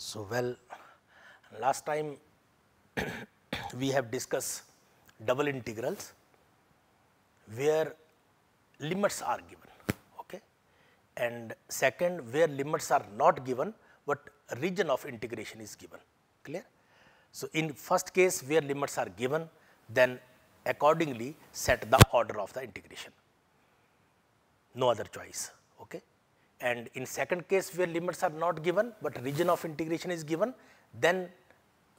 So, well last time we have discussed double integrals where limits are given okay and second where limits are not given but region of integration is given clear. So, in first case where limits are given then accordingly set the order of the integration no other choice okay. And in second case where limits are not given but region of integration is given, then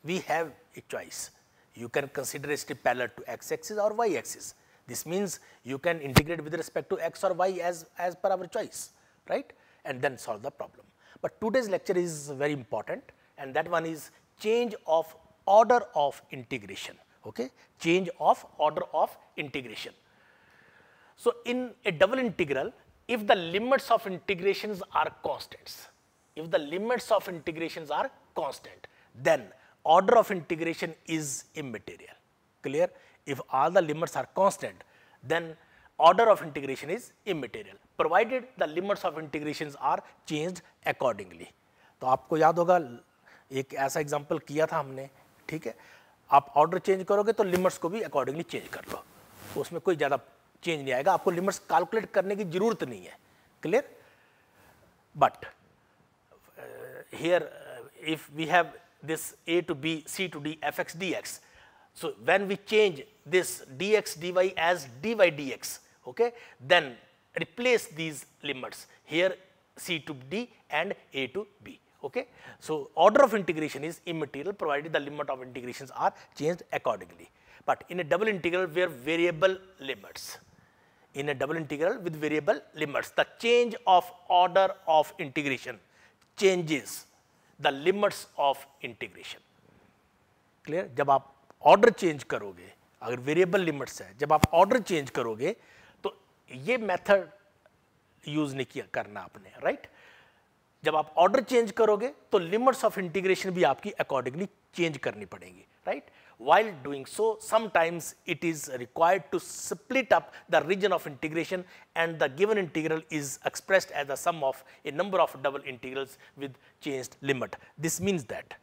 we have a choice. You can consider a strip parallel to x axis or y axis. This means you can integrate with respect to x or y as, as per our choice, right? And then solve the problem. But today's lecture is very important and that one is change of order of integration, okay? Change of order of integration. So, in a double integral, if the limits of integrations are constants, if the limits of integrations are constant, then order of integration is immaterial. Clear? If all the limits are constant, then order of integration is immaterial, provided the limits of integrations are changed accordingly. to aapko yaad hoga ek aisa example kiya tha humne theek hai आप order change करोगे तो limits को भी accordingly change कर लो उसमें कोई ज़्यादा Change नहीं आएगा आपको लिमिट्स कैलकुलेट करने की जरूरत नहीं है clear but uh, here uh, if we have this a to b c to d f x d x so when we change this dx dy as dy dx okay then replace these limits here c to d and a to b okay so order of integration is immaterial provided the limit of integrations are changed accordingly but in a double integral we have variable limits in a double integral with variable limits. The change of order of integration changes the limits of integration. clear jab aap order change karoge agar variable limits hai jab aap order change karoge to ye method use nahi kiya karna aapne right? जब आप order change करोगे तो limits of integration भी आपकी accordingly change करनी पड़ेंगी right right? While doing so, sometimes it is required to split up the region of integration and the given integral is expressed as the sum of a number of double integrals with changed limit. This means that,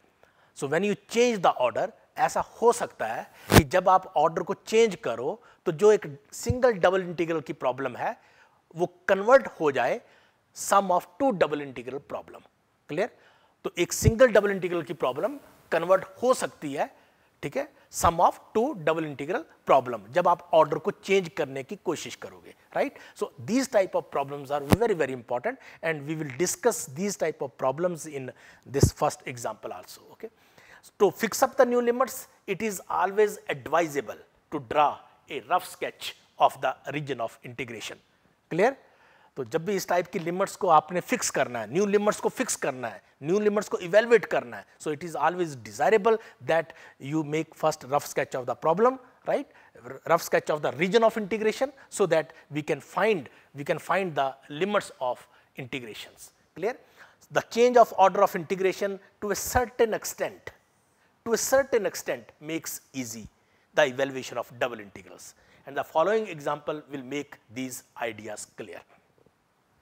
so when you change the order, ऐसा हो सकता है कि जब आप order को change करो तो जो एक सिंगल डबल इंटीग्रल की प्रॉब्लम है वो कन्वर्ट हो जाए sum of two double integral problem clear तो एक सिंगल डबल इंटीग्रल की प्रॉब्लम कन्वर्ट हो सकती है ठीक है sum of two double integral problem जब आप ऑर्डर को चेंज करने की कोशिश करोगे right so these type of problems are very very important and we will discuss these type of problems in this first example also okay to fix up the new limits it is always advisable to draw a rough sketch of the region of integration clear तो जब भी इस type की limits को आपने fix करना है new limits को फिक्स करना है न्यू लिमिट्स को इवेलुएट करना है so it is always desirable that you make first rough sketch of the problem right rough sketch of the region of integration so that we can find we can find the limits of integration clear the change of order of integration to a certain extent to a certain extent makes easy the evaluation of double integrals and the following example will make these ideas clear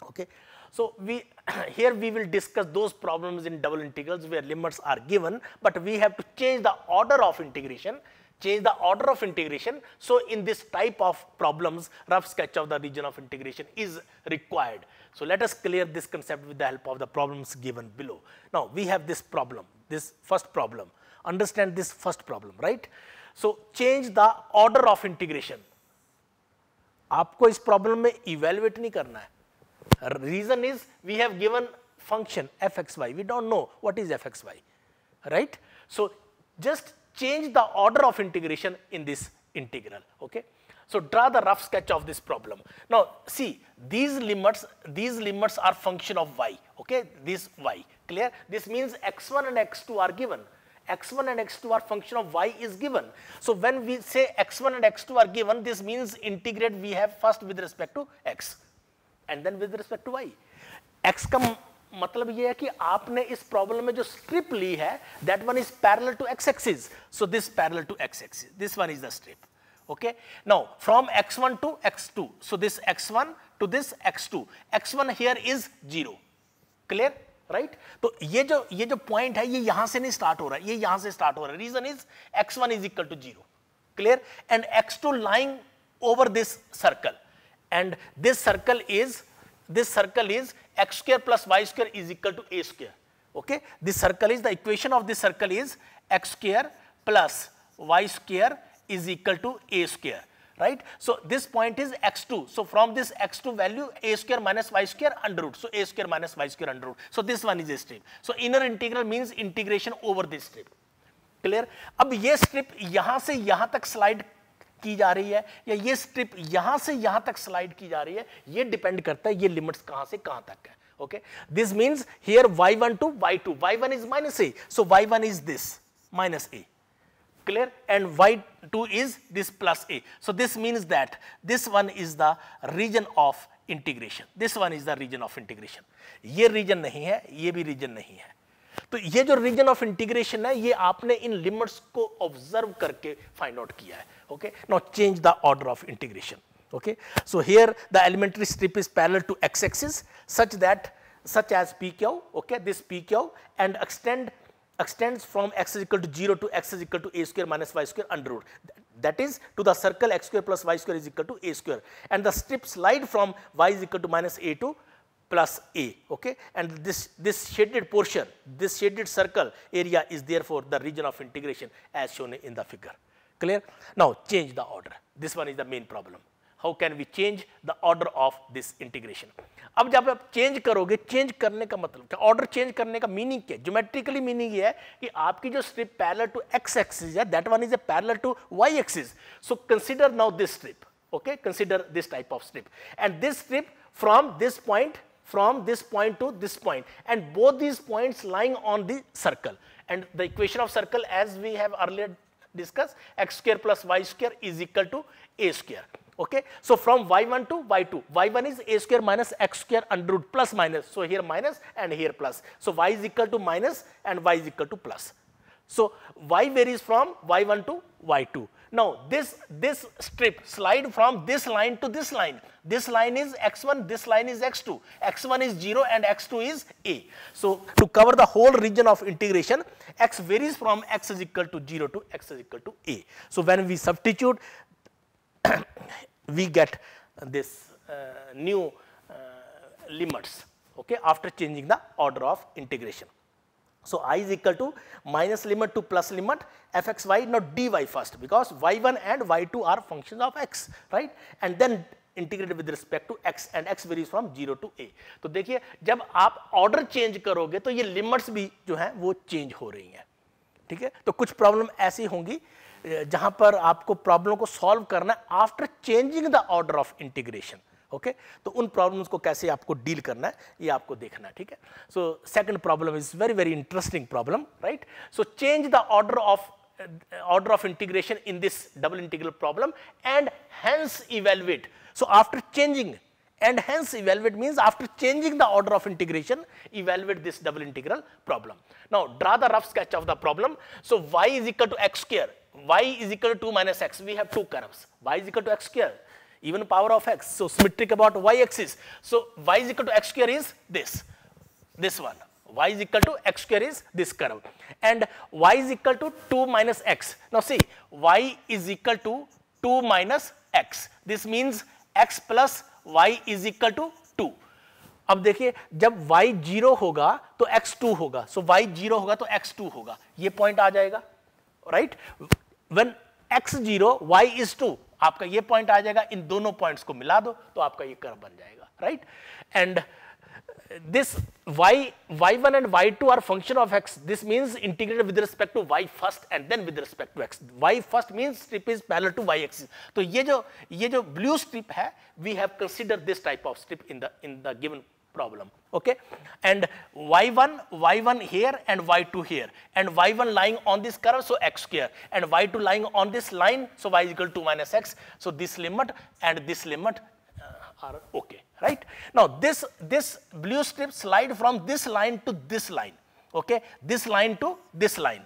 Okay. So, we here we will discuss those problems in double integrals where limits are given, but we have to change the order of integration change the order of integration. So, in this type of problems, rough sketch of the region of integration is required. So, let us clear this concept with the help of the problems given below. Now, we have this problem, this first problem. Understand this first problem, right? So, change the order of integration. आपको इस problem में evaluate नहीं करना है Reason is we have given function fxy. We don't know what is fxy, right? So just change the order of integration in this integral, okay? So draw the rough sketch of this problem. Now see these limits, these limits are function of y, okay? This y, clear? This means x1 and x2 are given. x1 and x2 are function of y is given. So when we say x1 and x2 are given, this means integrate we have first with respect to x, and then with respect to Y X का मतलब ये है कि आपने इस problem में जो strip ली है that one is parallel to x axis so this parallel to x axis this one is the strip okay now from X one to X two so this x one to this X two X one here is zero clear right right? तो ये जो ये जो point है ये यहां से नहीं स्टार्ट हो रहा है ये यहां से स्टार्ट हो रहा है region is X one is equal to zero clear and x two lying over this circle and this circle is this circle is x square plus y square is equal to a square. Okay, this circle is the equation of this circle is x square plus y square is equal to a square right. So, this point is x2. So, from this x2 value a square minus y square under root. So, a square minus y square under root. So, this one is a strip. So, inner integral means integration over this strip. Clear? ab ये strip, यहां से यहां तक की जा रही है या ये स्ट्रिप यहां से यहां तक स्लाइड की जा रही है ये डिपेंड करता है ये लिमिट्स कहां से कहां तक है okay this means here Y one to Y two Y one is minus A so Y one is this minus A clear and Y two is this plus A so this means that this one is the region of integration this one is the region of integration ये region नहीं है ये भी reason नहीं है तो ये जो रीजन ऑफ इंटीग्रेशन है ये आपने इन लिमिट्स को ऑब्जर्व करके फाइंड आउट किया है okay now change the order of integration okay so here the elementary strip is parallel to x axis such that such as P Q okay this P Q and extend extends from x is equal to zero to x is equal to a square minus y square under root that is to the circle x square plus Y square is equal to a square and the strip slide from y is equal to minus a to plus A. Okay? And this, this shaded portion, this shaded circle area is therefore the region of integration as shown in the figure. Clear? Now change the order. This one is the main problem. How can we change the order of this integration अब जब आप change करोगे change करने का मतलब क्या order change करने का मीनिंग क्या ज्योमेट्रिकली मीनिंग ये है कि आपकी जो strip parallel to x axis है that one is a parallel to y axis so consider now this strip okay consider this type of strip and this strip from this point from this point to this point and both these points lying on the circle. And the equation of circle as we have earlier discussed x square plus y square is equal to a square. Okay. So, from y1 to y2, y1 is a square minus x square under root plus minus. So, here minus and here plus. So, y is equal to minus and y is equal to plus. So y varies from y1 to y2. Now this, this strip slide from this line to this line. This line is x1, this line is x2. x1 is 0 and x2 is a. So to cover the whole region of integration, x varies from x is equal to 0 to x is equal to a. So when we substitute, we get this uh, new uh, limits okay, after changing the order of integration. So i is equal to minus limit to plus limit f x y not d y first because y1 and y2 are functions of x right and then integrated with respect to x and x varies from zero to a तो देखिए जब आप order change करोगे तो ये limits भी जो हैं वो चेंज हो रही हैं ठीक है तो कुछ प्रॉब्लम ऐसी होंगी जहां पर आपको प्रॉब्लम को सॉल्व करना after changing the order of integration okay तो उन प्रॉब्लम्स को कैसे आपको डील करना है ये आपको देखना ठीक है so second problem is very very interesting problem right so change the order of order of integration in this double integral problem and hence evaluate so after changing and hence evaluate means after changing the order of integration evaluate this double integral problem now draw the rough sketch of the problem so y is equal to x square y is equal to minus x we have to curves y is equal to x square even power of x. So symmetric about y axis. So y is equal to x square is this, this one. y is equal to x square is this curve. And y is equal to 2 minus x. Now see, y is equal to 2 minus x. This means x plus y is equal to 2. ab dekhiye jab y 0 hoga to x 2 hoga so, y 0 hoga to x 2 hoga ye point aa jayega right when x 0 y is आपका ये point आ जाएगा इन दोनों points को मिला दो तो आपका ये कर बन जाएगा right and this y y1 and y2 are function of x this means integrated with respect to y first and then with respect to x y first means strip is parallel to y axis तो ये जो ये जो blue strip है we have considered this type of strip in the in the given problem okay and y1 y1 here and y2 here and y1 lying on this curve so x square and y2 lying on this line so y is equal to minus x so this limit and this limit uh, are okay right now this this blue strip slide from this line to this line okay this line to this line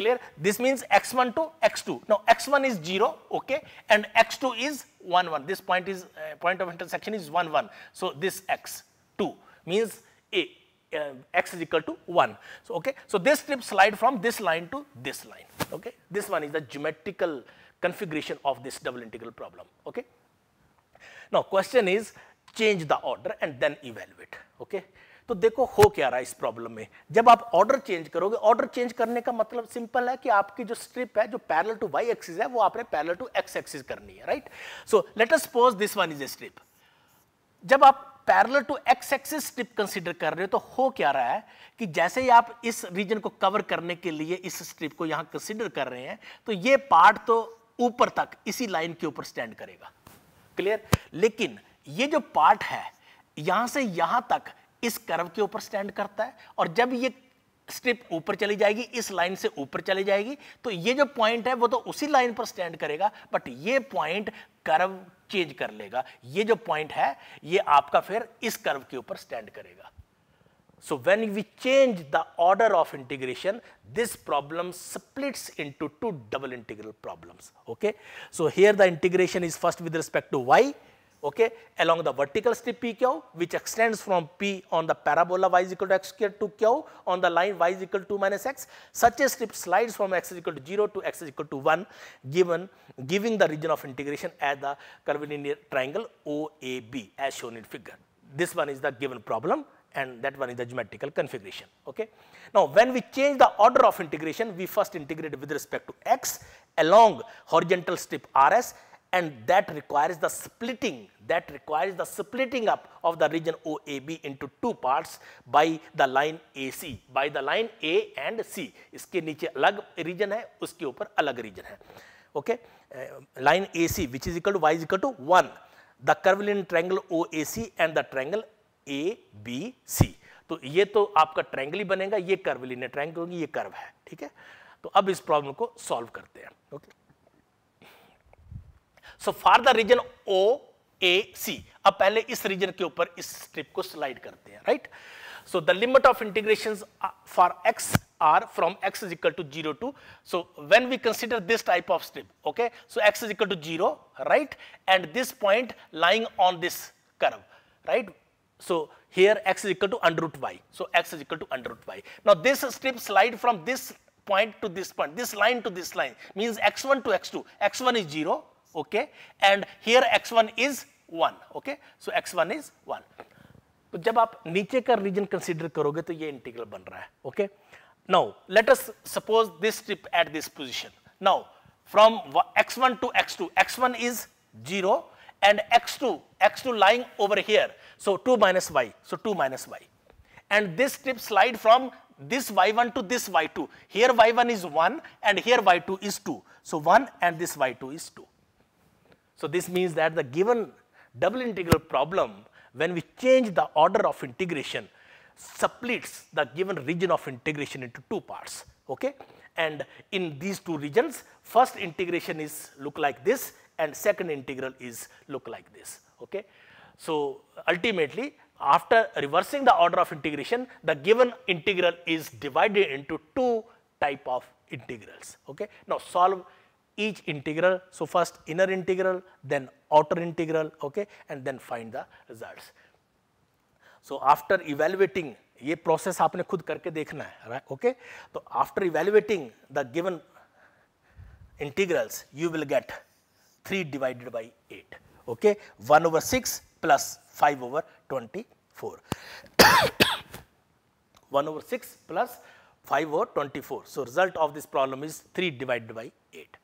clear this means x1 to x2 now x1 is 0 okay and x2 is 1 1 this point is uh, point of intersection is 1 1 so this x 2 means A uh, x is equal to 1. So, okay. so this strip slide from this line to this line. Okay. This one is the geometrical configuration of this double integral problem. Okay. Now, question is change the order and then evaluate. Okay. तो देखो हो क्या रहा है इस problem में जब आप ऑर्डर चेंज करोगे ऑर्डर चेंज करने का मतलब सिंपल है कि आपकी जो स्ट्रिप है जो पैरल टू वाई एक्सिस है वो आपने पैरल टू एक्स एक्सिस करनी है right so let us suppose this one is a strip जब आप parallel to x axis strip consider कर रहे हो तो हो क्या रहा है कि जैसे ही आप इस रीजन को कवर करने के लिए इस स्ट्रिप को यहां कंसिडर कर रहे हैं तो ये पार्ट तो ऊपर तक इसी लाइन के ऊपर स्टैंड करेगा क्लियर लेकिन ये जो पार्ट है यहां से यहां तक इस कर्व के ऊपर स्टैंड करता है और जब ये स्ट्रिप ऊपर चली जाएगी इस लाइन से ऊपर चली जाएगी तो ये जो पॉइंट है वो तो उसी लाइन पर स्टैंड करेगा बट ये पॉइंट कर्व चेंज कर लेगा ये जो पॉइंट है ये आपका फिर इस कर्व के ऊपर स्टैंड करेगा so when we change the order of integration this problem splits into two double integral problems okay so here the integration is first with respect to y okay, along the vertical strip PQ, which extends from P on the parabola y is equal to x squared to Q on the line y is equal to minus x. Such a strip slides from x is equal to 0 to x is equal to 1 given giving the region of integration as the curvilinear triangle OAB as shown in figure. This one is the given problem and that one is the geometrical configuration. Okay. Now, when we change the order of integration, we first integrate with respect to x along horizontal strip Rs and that requires the splitting, that requires the splitting up of the region OAB into two parts by the line AC, by the line A and C. iske niche alag region hai uske upar alag region hai okay? Uh, line AC which is equal to y is equal to 1, the curvilinear triangle OAC and the triangle ABC. to ye to aapka triangle hi banega ye curvilinear triangle hogi ye curve hai theek hai to ab is problem ko solve karte hain Okay? So for the region OAC. See अब पहले region. Reason के ऊपर strip, strip slide slide करते हैं right so the limit of integration for are from x is equal to 0 to so when we consider this type of strip okay so x is equal to 0 right and this point lying on this curve right so here x is equal to under root y so x is equal to under root y now this strip slide from this point to this point this line to this line means x1 to x2 x1 is 0 okay and here x1 is 1 okay so x1 is 1 तो जब आप नीचे का reason consider करोगे तो ये integral बन रहा है okay now let us suppose this strip at this x x1 to x2 x1 is 0 and x2 x2 lying over here so 2 minus y so 2 minus y and this strip slide from this y1 to this y2 here y1 is 1 and here y2 is 2 so 1 and this y2 is 2 so this means that the given double integral problem, when we change the order of integration, splits the given region of integration into two parts. Okay? And in these two regions, first integration is look like this and second integral is look like this. Okay? So ultimately, after reversing the order of integration, the given integral is divided into two type of integrals. Okay? Now solve each integral. So, first inner integral, then outer integral okay, and then find the results. So, after evaluating ये process आपने खुद करके देखना है right, okay? तो after evaluating the given integrals you will get 3 divided by 8 okay 1 over 6 plus 5 over 24 1 over 6 plus 5 over 24 so result of this problem is 3 divided by 8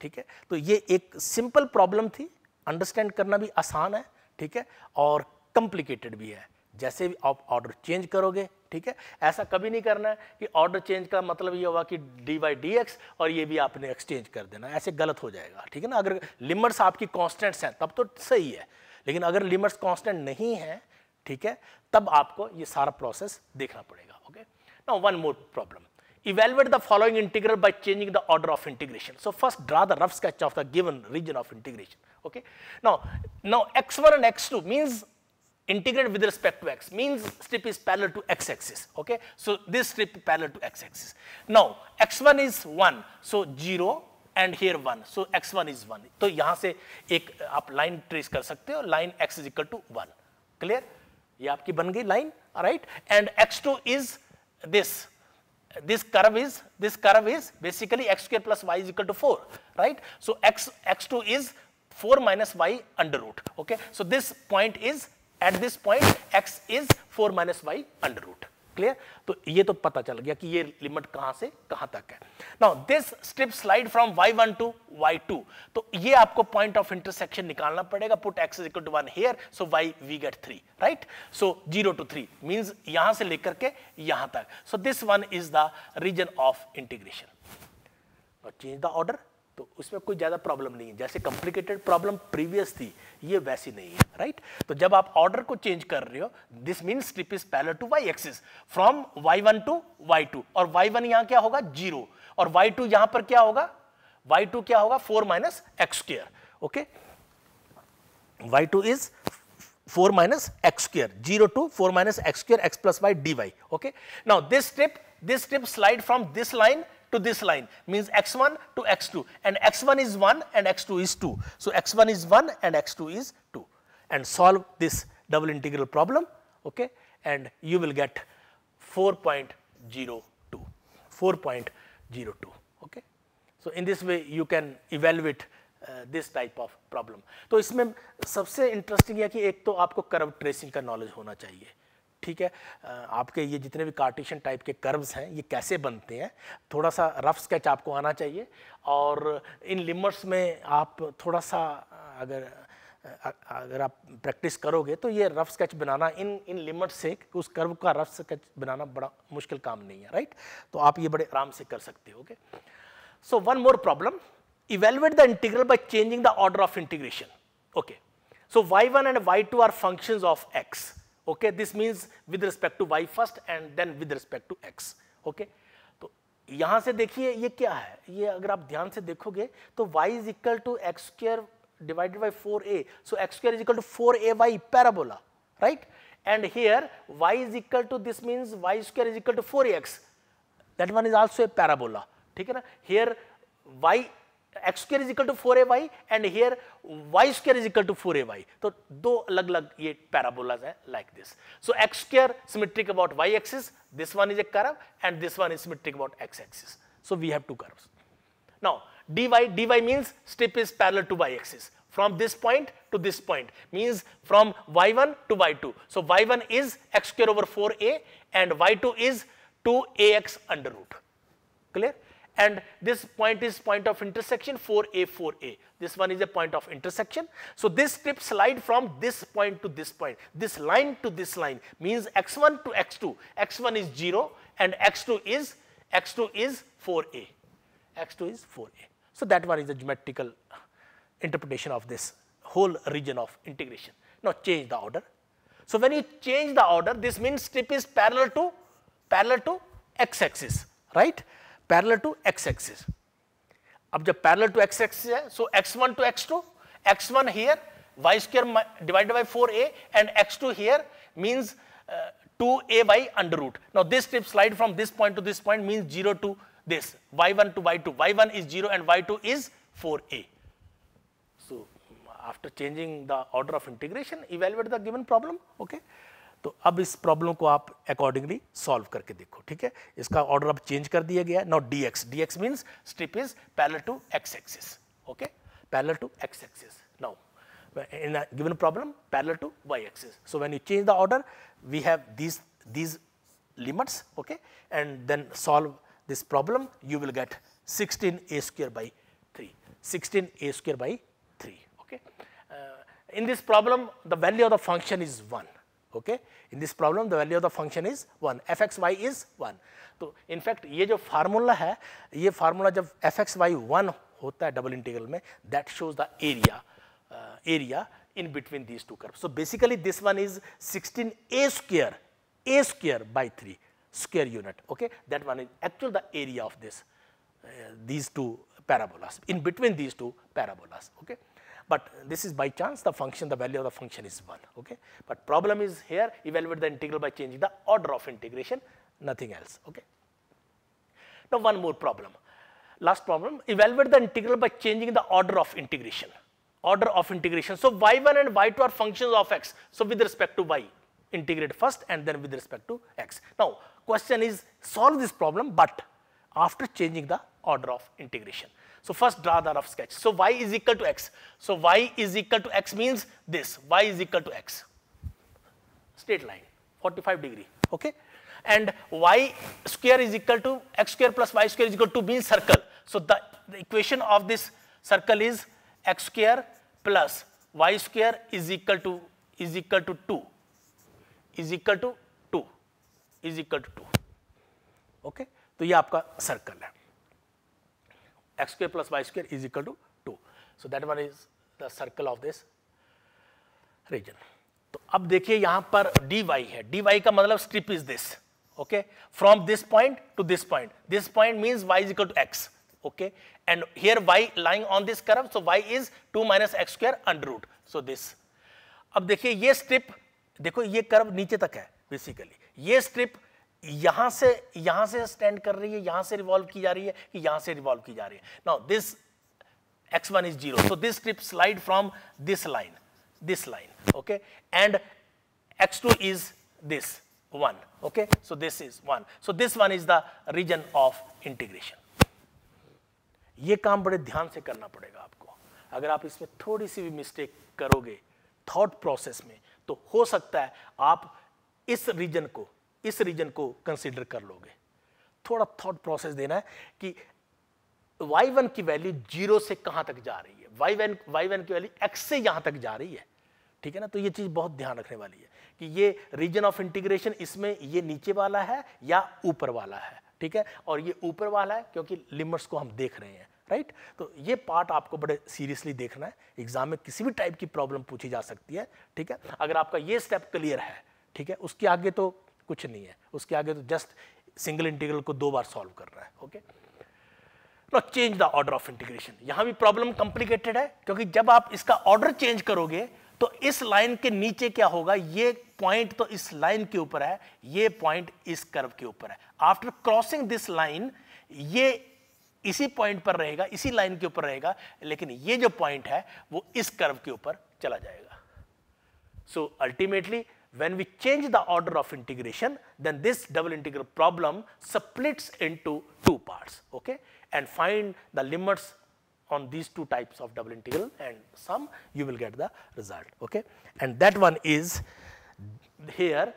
ठीक है तो ये एक सिंपल प्रॉब्लम थी अंडरस्टैंड करना भी आसान है ठीक है और कॉम्प्लिकेटेड भी है जैसे भी आप ऑर्डर चेंज करोगे ठीक है ऐसा कभी नहीं करना है कि ऑर्डर चेंज का मतलब ये हुआ कि डी वाई डी एक्स और ये भी आपने एक्सचेंज कर देना ऐसे गलत हो जाएगा ठीक है ना अगर लिमिट्स आपकी कॉन्स्टेंट्स हैं तब तो सही है लेकिन अगर लिमिट्स कॉन्स्टेंट नहीं है ठीक है तब आपको ये सारा प्रोसेस देखना पड़ेगा ओके ना one more problem evaluate the following integral by changing the order of integration. So first draw the rough sketch of the given region of integration. Okay. Now, now x1 and x2 means integrate with respect to x means strip is parallel to x axis okay so this strip parallel to x axis now x1 is 1 so 0 and here one, so x1 is one. So यहां से एक आप line trace कर सकते हो line x is equal to one. Clear? ये आपकी बन गई line. All right. And x2 is this this curve is this curve is basically x square plus y is equal to 4 right so x x2 is 4 minus y under root okay so this point is at this point x is 4 minus y under root clear तो ये तो पता चल गया कि ये limit कहां से कहां तक है now this strip slide from y1 to y2 तो ये आपको पॉइंट ऑफ इंटरसेक्शन निकालना पड़ेगा put x is equal to 1 here so y we get 3 right so 0 to 3 means यहां से लेकर के यहां तक so this one is the region of integration change the order तो उसमें कोई ज़्यादा प्रॉब्लम नहीं है जैसे कॉम्प्लिकेटेड प्रॉब्लम प्रीवियस थी ये वैसी नहीं है राइट तो जब आप ऑर्डर को चेंज कर रहे हो this mean strip is parallel to y axis from y one to Y two और वाई वन यहाँ क्या होगा जीरो और वाई टू यहां पर क्या होगा वाई टू क्या होगा four minus x square okay y two is four minus x square zero to four minus x square x plus y d y okay now this strip this strip slide from this line to this line means x1 to x2 and x1 is 1 and x2 is 2. So, x1 is 1 and x2 is 2 and solve this double integral problem okay, and you will get 4.02, 4.02 okay. So, in this way you can evaluate this type of problem तो this, सबसे interesting है कि एक तो आपको curve tracing का knowledge होना चाहिए ठीक है आपके ये जितने भी कार्टिशन टाइप के कर्व्स हैं ये कैसे बनते हैं थोड़ा सा रफ स्केच आपको आना चाहिए और इन लिमर्स में आप थोड़ा सा अगर अगर आप प्रैक्टिस करोगे तो ये रफ स्केच बनाना इन इन लिमट से उस कर्व का रफ स्केच बनाना बड़ा मुश्किल काम नहीं है राइट तो आप ये बड़े आराम से कर सकते हो so one more problem evaluate the integral by changing the order of integration okay so Y one and Y two are function of x okay this means with respect to y first and then with respect to x okay तो यहां से देखिए ये क्या है ये अगर आप ध्यान से देखोगे तो y is equal to x square divided by four a so x square is equal to four a y parabola right and here y is equal to this means y square is equal to four x that one is also a parabola ठीक है ना here y x square is equal to 4ay and here y square is equal to 4ay. So, two alag alag ye parabolas hai like this. So, x square symmetric about y axis, this one is a curve and this one is symmetric about x axis. So, we have two curves. Now, dy, dy means strip is parallel to y axis from this point to this point means from y1 to y2. So, y1 is x square over 4a and y2 is 2ax under root. Clear? and this point is point of intersection 4a 4a this one is a point of intersection so this strip slide from this point to this point this line to this line means x1 to x2 x1 is 0 and x2 is x2 is 4a x2 is 4a so that one is the geometrical interpretation of this whole region of integration now change the order so when you change the order this means strip is parallel to parallel to x axis right parallel to x axis अब जब parallel to x axis so x1 to x2 x1 here y square divided by 4a and x2 here means 2a uh, by under root now this strip slide from this point to this point means 0 to this y1 to y2 y1 is 0 and y2 is 4a so after changing the order of integration evaluate the given problem okay तो अब इस problem को आप accordingly solve करके देखो ठीक है इसका ऑर्डर अब चेंज कर दिया गया है not d x d x means strip is parallel to x axis okay parallel to x axis now in a given problem parallel to y axis. So, when you change the order we have these these limits okay and then solve this problem you will get 16 a square by 3 16 a square by 3 okay. Uh, in this problem the value of the function is 1 okay in this problem the value of the function is 1 fxy is 1 so in fact ye jo formula hai ye formula jab fxy 1 hota hai double that shows the uh, area in between these two curves so basically this one is 16 a square a square by 3 square unit okay that one is actually the area of uh, these two parabolas in between these two parabolas okay but this is by chance the function, the value of the function is 1. Okay? But problem is here evaluate the integral by changing the order of integration, nothing else. Okay? Now one more problem. Last problem, evaluate the integral by changing the order of integration. Order of integration. So y1 and y2 are functions of x. So with respect to y, integrate first and then with respect to x. Now question is solve this problem, but after changing the order of integration. So first draw the rough sketch. So y is equal to x. So y is equal to x means this. y is equal to x. Straight line, 45 degree. Okay. And y square is equal to x square plus y square is equal to means circle. So the, the equation of this circle is x square plus y square is equal to is equal to 2 is equal to 2 is equal to 2 okay okay? तो ये आपका circle है x square plus y square is equal to 2. So, that one is the circle of this region. तो अब देखिए यहां पर dy है dy का मतलब strip is this okay from this point to this point this point means y is equal to x okay and here y lying on this curve so y is 2 minus x square under root so this अब देखिए ये strip देखो ये curve नीचे तक है basically ये strip यहां से यहां से स्टैंड कर रही है यहां से रिवॉल्व की जा रही है कि यहां से रिवॉल्व की जा रही है now this x one is zero so this strip slide from this line line okay and x two is this one okay so this is one so this one is the region of integration ये काम बड़े ध्यान से करना पड़ेगा आपको अगर आप इसमें थोड़ी सी भी मिस्टेक करोगे थॉट प्रोसेस में तो हो सकता है आप इस रीजन को इस रीजन को कंसिडर कर लोगे थोड़ा थॉट प्रोसेस देना है कि वाई वन की वैल्यू जीरो से कहां तक जा रही है वाई वन वाई वन की वैल्यू एक्स से यहां तक जा रही है ठीक है ना तो ये चीज़ बहुत ध्यान रखने वाली है कि ये रीजन ऑफ इंटीग्रेशन इसमें ये नीचे वाला है या ऊपर वाला है ठीक है और ये ऊपर वाला है क्योंकि लिमिट्स को हम देख रहे हैं राइट तो ये पार्ट आपको बड़े सीरियसली देखना है एग्जाम में किसी भी टाइप की प्रॉब्लम पूछी जा सकती है ठीक है अगर आपका ये स्टेप क्लियर है ठीक है उसके आगे तो कुछ नहीं है उसके आगे तो जस्ट सिंगल इंटीग्रल को दो बार सॉल्व रहा है okay no change the order of integration यहां भी प्रॉब्लम कॉम्प्लिकेटेड है क्योंकि जब आप इसका ऑर्डर चेंज करोगे तो इस लाइन के नीचे क्या होगा ये पॉइंट तो इस लाइन के ऊपर है ये पॉइंट इस कर्व के ऊपर है आफ्टर क्रॉसिंग दिस लाइन ये इसी पॉइंट पर रहेगा इसी लाइन के ऊपर रहेगा लेकिन ये जो पॉइंट है वो इस कर्व के ऊपर चला जाएगा so ultimately When we change the order of integration, then this double integral problem splits into two parts okay? and find the limits on these two types of double integral and sum you will get the result. Okay? And that one is here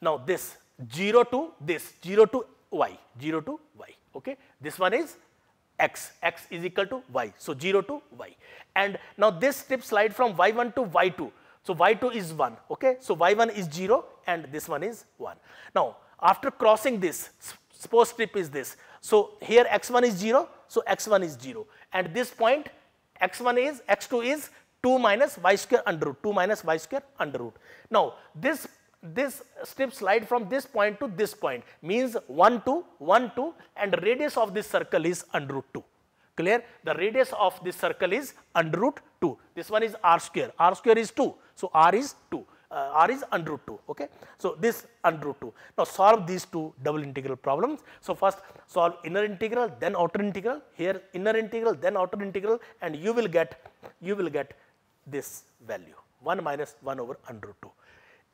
now this 0 to this 0 to y 0 to y okay this one is x x is equal to y so 0 to y and now this strip slide from y1 to y2 so y2 is 1, okay? So y1 is 0 and this one is 1. Now, after crossing this, suppose strip is this. So here x1 is 0, so x1 is 0. At this point, x1 is, x2 is 2 minus y square under root, 2 minus y square under root. Now, this this strip slide from this point to this point means 1, 2, 1, 2 and radius of this circle is under root 2. Clear? The radius of this circle is under root 2. This one is r square. r square is 2. So, r is 2. Uh, r is under root 2. Okay? So, this under root 2. Now, solve these two double integral problems. So, first solve inner integral then outer integral. Here inner integral then outer integral and you will get you will get this value 1 minus 1 over under root 2.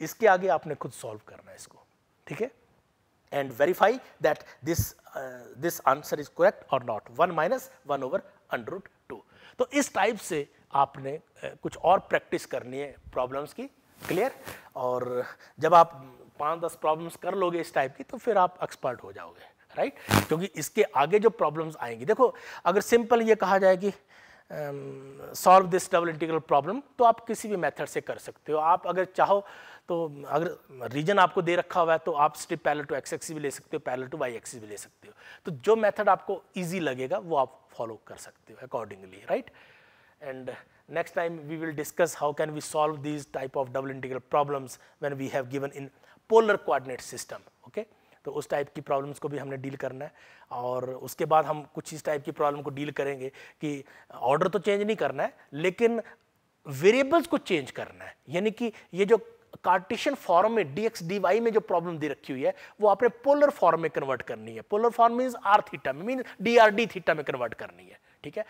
इसके aage आपने khud solve karna है इसको ठीक है and verify that this, uh, this answer is correct or not 1 minus 1 over under root two तो इस type से आपने uh, कुछ और प्रैक्टिस करनी है प्रॉब्लम्स की क्लियर और जब आप पाँच दस प्रॉब्लम्स कर लोगे इस टाइप की तो फिर आप एक्सपर्ट हो जाओगे राइट क्योंकि इसके आगे जो प्रॉब्लम्स आएंगी देखो अगर सिंपल ये कहा जाए कि solve this double integral problem तो आप किसी भी मेथड से कर सकते हो आप अगर चाहो तो अगर रीजन आपको दे रखा हुआ है तो आप strip parallel to x axis भी ले सकते हो पैरल टू वाई एक्सिस भी ले सकते हो तो जो मेथड आपको इजी लगेगा वो आप फॉलो कर सकते हो accordingly right and next time we will discuss how can we solve these type of double integral problems when we have given in polar coordinate system okay तो उस टाइप की प्रॉब्लम्स को भी हमने डील करना है और उसके बाद हम कुछ इस टाइप की प्रॉब्लम को डील करेंगे कि ऑर्डर तो चेंज नहीं करना है लेकिन वेरिएबल्स को चेंज करना है यानी कि ये जो कार्टिशन फॉर्म में डी एक्स डी वाई में जो प्रॉब्लम दे रखी हुई है वो आपने पोलर फॉर्म में कन्वर्ट करनी है polar form means r theta में mean d r d theta में कन्वर्ट करनी है ठीक है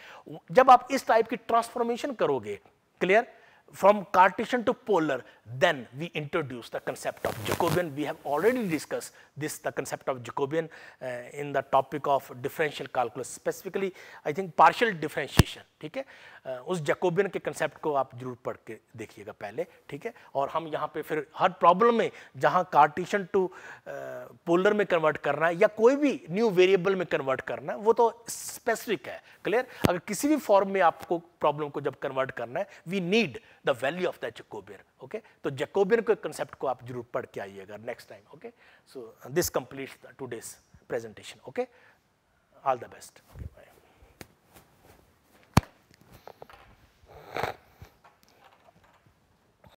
जब आप इस टाइप की ट्रांसफॉर्मेशन करोगे clear from cartesian to polar then we introduce the concept of Jacobian. We have already discussed this, the concept of Jacobian uh, in the topic of differential calculus, specifically I think partial differentiation, ठीक है? उस Jacobian के concept को आप जरूर पढ़ के देखिएगा पहले, ठीक है? और हम यहाँ पे फिर हर problem में जहाँ Cartesian to uh, polar में convert करना है या कोई भी new variable में convert करना है, वो तो specific है, clear? अगर किसी भी form में आपको problem को जब convert करना है, we need the value of the Jacobian. Okay तो जैकोबियन के कंसेप्ट को आप जरूर पढ़ के आइएगा next time okay so this complete today's presentation okay all the best okay